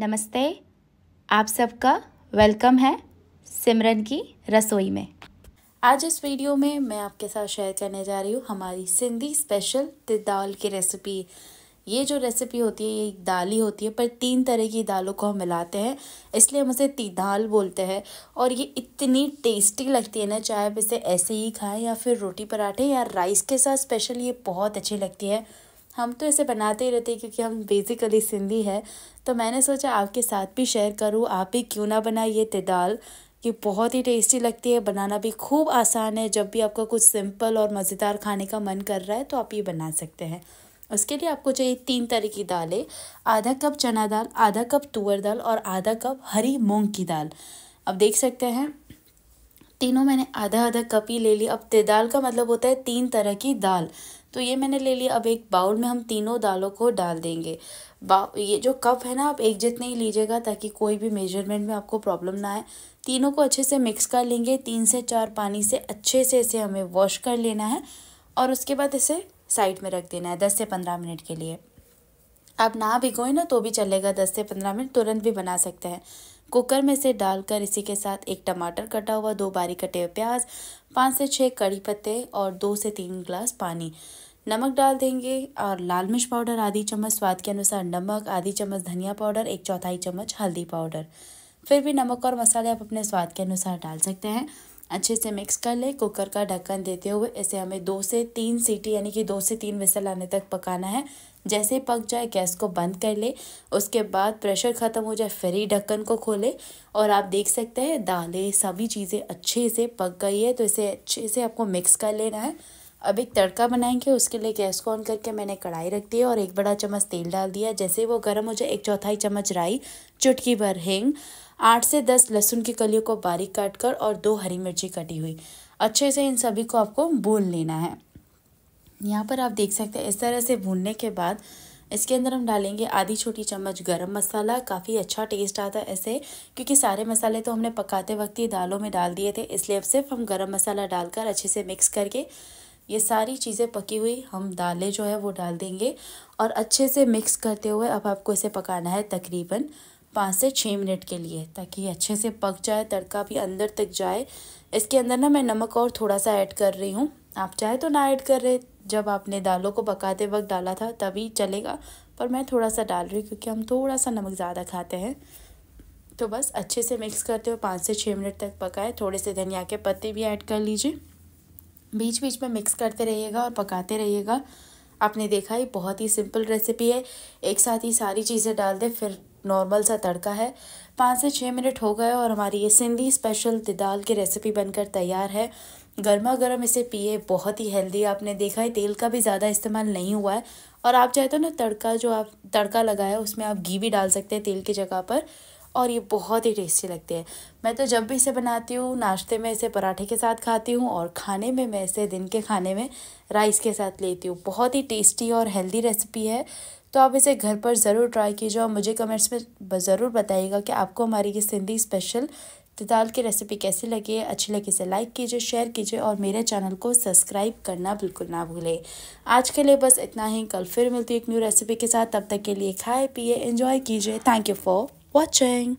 नमस्ते आप सबका वेलकम है सिमरन की रसोई में आज इस वीडियो में मैं आपके साथ शेयर करने जा रही हूँ हमारी सिंधी स्पेशल दाल की रेसिपी ये जो रेसिपी होती है ये एक दाल ही होती है पर तीन तरह की दालों को हम मिलाते हैं इसलिए हम इसे ती दाल बोलते हैं और ये इतनी टेस्टी लगती है ना चाहे आप इसे ऐसे ही खाएं या फिर रोटी पराठे या राइस के साथ स्पेशल ये बहुत अच्छी लगती है हम तो इसे बनाते ही रहते क्योंकि हम बेसिकली सिंधी है तो मैंने सोचा आपके साथ भी शेयर करूँ आप भी क्यों ना बनाए ये तिदाल ये बहुत ही टेस्टी लगती है बनाना भी खूब आसान है जब भी आपका कुछ सिंपल और मज़ेदार खाने का मन कर रहा है तो आप ये बना सकते हैं उसके लिए आपको चाहिए तीन तरह की दालें आधा कप चना दाल आधा कप तुअर दाल और आधा कप हरी मूंग की दाल अब देख सकते हैं तीनों मैंने आधा आधा कप ही ले ली अब तिदाल का मतलब होता है तीन तरह की दाल तो ये मैंने ले लिया अब एक बाउल में हम तीनों दालों को डाल देंगे ये जो कप है ना आप एक जितने ही लीजिएगा ताकि कोई भी मेजरमेंट में आपको प्रॉब्लम ना आए तीनों को अच्छे से मिक्स कर लेंगे तीन से चार पानी से अच्छे से इसे हमें वॉश कर लेना है और उसके बाद इसे साइड में रख देना है दस से पंद्रह मिनट के लिए आप ना भिगोएं ना तो भी चलेगा दस से पंद्रह मिनट तुरंत भी बना सकते हैं कुकर में से डालकर इसी के साथ एक टमाटर कटा हुआ दो बारीक कटे हुए प्याज पाँच से छः कड़ी पत्ते और दो से तीन गिलास पानी नमक डाल देंगे और लाल मिर्च पाउडर आधी चम्मच स्वाद के अनुसार नमक आधी चम्मच धनिया पाउडर एक चौथाई चम्मच हल्दी पाउडर फिर भी नमक और मसाले आप अपने स्वाद के अनुसार डाल सकते हैं अच्छे से मिक्स कर ले कुकर का ढक्कन देते हुए इसे हमें दो से तीन सीटी यानी कि दो से तीन विसल आने तक पकाना है जैसे ही पक जाए गैस को बंद कर ले उसके बाद प्रेशर ख़त्म हो जाए फिर ही ढक्कन को खोले और आप देख सकते हैं दालें सभी चीज़ें अच्छे से पक गई है तो इसे अच्छे से आपको मिक्स कर लेना है अब एक तड़का बनाएंगे उसके लिए गैस को ऑन करके मैंने कढ़ाई रख दी है और एक बड़ा चम्मच तेल डाल दिया जैसे वो गर्म हो जाए एक चौथाई चम्मच राई चुटकी भर हिंग आठ से दस लहसुन की कलियों को बारीक काट कर और दो हरी मिर्ची कटी हुई अच्छे से इन सभी को आपको भून लेना है यहाँ पर आप देख सकते हैं इस तरह से भूनने के बाद इसके अंदर हम डालेंगे आधी छोटी चम्मच गरम मसाला काफ़ी अच्छा टेस्ट आता है ऐसे क्योंकि सारे मसाले तो हमने पकाते वक्त ही दालों में डाल दिए थे इसलिए अब सिर्फ हम गरम मसाला डालकर अच्छे से मिक्स करके ये सारी चीज़ें पकी हुई हम दालें जो है वो डाल देंगे और अच्छे से मिक्स करते हुए अब आपको इसे पकाना है तकरीबन पाँच से छः मिनट के लिए ताकि अच्छे से पक जाए तड़का भी अंदर तक जाए इसके अंदर ना मैं नमक और थोड़ा सा ऐड कर रही हूँ आप चाहे तो ना ऐड कर रहे जब आपने दालों को पकाते वक्त डाला था तभी चलेगा पर मैं थोड़ा सा डाल रही हूँ क्योंकि हम थोड़ा सा नमक ज़्यादा खाते हैं तो बस अच्छे से मिक्स करते हुए पाँच से छः मिनट तक पकाए थोड़े से धनिया के पत्ते भी ऐड कर लीजिए बीच बीच में मिक्स करते रहिएगा और पकाते रहिएगा आपने देखा ये बहुत ही सिंपल रेसिपी है एक साथ ही सारी चीज़ें डाल दें फिर नॉर्मल सा तड़का है पाँच से छः मिनट हो गए और हमारी ये सिंधी स्पेशल दाल की रेसिपी बनकर तैयार है गर्मा गर्म इसे पिए बहुत ही हेल्दी आपने देखा है तेल का भी ज़्यादा इस्तेमाल नहीं हुआ है और आप चाहे तो ना तड़का जो आप तड़का लगाया उसमें आप घी भी डाल सकते हैं तेल की जगह पर और ये बहुत ही टेस्टी लगते हैं मैं तो जब भी इसे बनाती हूँ नाश्ते में इसे पराठे के साथ खाती हूँ और खाने में मैं इसे दिन के खाने में राइस के साथ लेती हूँ बहुत ही टेस्टी और हेल्दी रेसिपी है तो आप इसे घर पर ज़रूर ट्राई कीजिए और मुझे कमेंट्स में ज़रूर बताइएगा कि आपको हमारी ये सिंधी स्पेशल दाल की रेसिपी कैसी लगी है अच्छी लगी इसे लाइक कीजिए शेयर कीजिए और मेरे चैनल को सब्सक्राइब करना बिल्कुल ना भूलें आज के लिए बस इतना ही कल फिर मिलती है एक न्यू रेसिपी के साथ तब तक के लिए खाए पिए एंजॉय कीजिए थैंक यू फॉर watching.